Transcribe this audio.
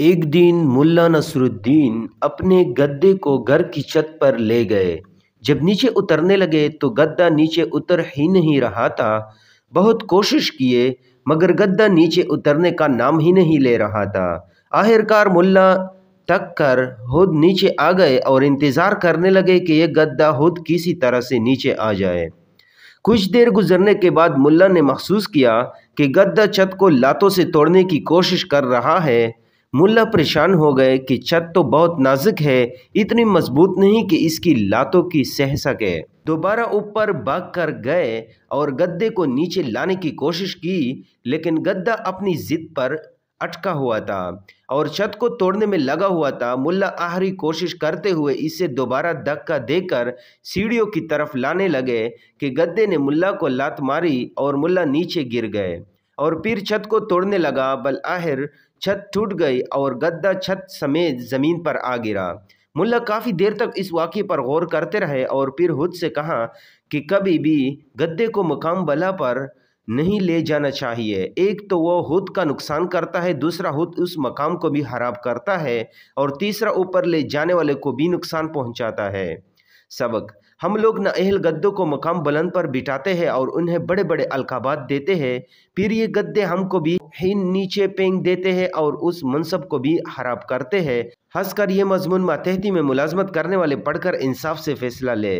एक दिन मुल्ला नसरुद्दीन अपने गद्दे को घर की छत पर ले गए जब नीचे उतरने लगे तो गद्दा नीचे उतर ही नहीं रहा था बहुत कोशिश किए मगर गद्दा नीचे उतरने का नाम ही नहीं ले रहा था आखिरकार मुल्ला तक कर खुद नीचे आ गए और इंतज़ार करने लगे कि यह गद्दा खुद किसी तरह से नीचे आ जाए कुछ देर गुजरने के बाद मुल्ला ने महसूस किया कि गद्दा छत को लातों से तोड़ने की कोशिश कर रहा है मुल्ला परेशान हो गए कि छत तो बहुत नाजुक है इतनी मजबूत नहीं कि इसकी लातों की सह सके दोबारा ऊपर भाग कर गए और गद्दे को नीचे लाने की कोशिश की लेकिन गद्दा अपनी जिद पर अटका हुआ था और छत को तोड़ने में लगा हुआ था मुल्ला आहरी कोशिश करते हुए इसे दोबारा धक्का देकर सीढ़ियों की तरफ लाने लगे कि गद्दे ने मुल्ला को लात मारी और मुल्ला नीचे गिर गए और फिर छत को तोड़ने लगा बल आहिर छत टूट गई और गद्दा छत समेत ज़मीन पर आ गिरा मुल्ला काफ़ी देर तक इस वाक़े पर गौर करते रहे और फिर खुद से कहा कि कभी भी गद्दे को मकाम बला पर नहीं ले जाना चाहिए एक तो वह खुद का नुकसान करता है दूसरा खुद उस मकाम को भी खराब करता है और तीसरा ऊपर ले जाने वाले को भी नुकसान पहुंचाता है सबक हम लोग अहल गद्दों को मकाम बुलंद पर बिठाते हैं और उन्हें बड़े बड़े अलकाबात देते हैं फिर ये गद्दे हमको भी हिन नीचे पेंग देते हैं और उस मनसब को भी खराब करते हैं हंसकर ये मजमून मातहती में मुलाजमत करने वाले पढ़कर इंसाफ से फैसला ले